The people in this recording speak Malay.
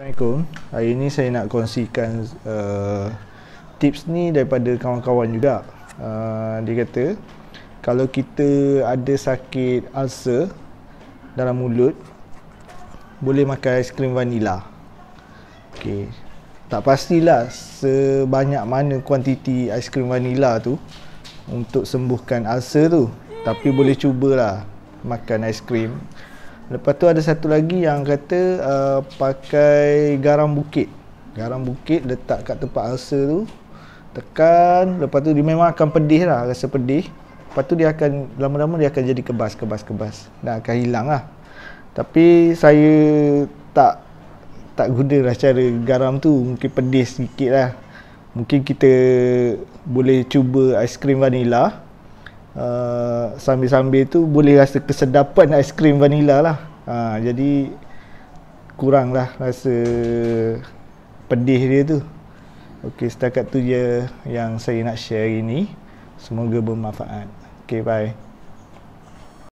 Assalamualaikum. Hari ini saya nak kongsikan uh, tips ni daripada kawan-kawan juga. Uh, dia kata kalau kita ada sakit ulcer dalam mulut boleh makan aiskrim vanila. Okay, Tak pastilah sebanyak mana kuantiti aiskrim vanila tu untuk sembuhkan ulcer tu, tapi boleh cubalah makan aiskrim. krim Lepas tu ada satu lagi yang kata uh, pakai garam bukit. Garam bukit letak kat tempat ulsa tu. Tekan. Lepas tu dia memang akan pedih lah. Rasa pedih. Lepas tu dia akan lama-lama dia akan jadi kebas, kebas, kebas. Dan akan hilang lah. Tapi saya tak tak guna lah cara garam tu. Mungkin pedih sedikit lah. Mungkin kita boleh cuba aiskrim vanila. Uh, sambil-sambil tu boleh rasa kesedapan aiskrim vanila lah ha, jadi kuranglah rasa pedih dia tu Okey, setakat tu je yang saya nak share ini. semoga bermanfaat Okey, bye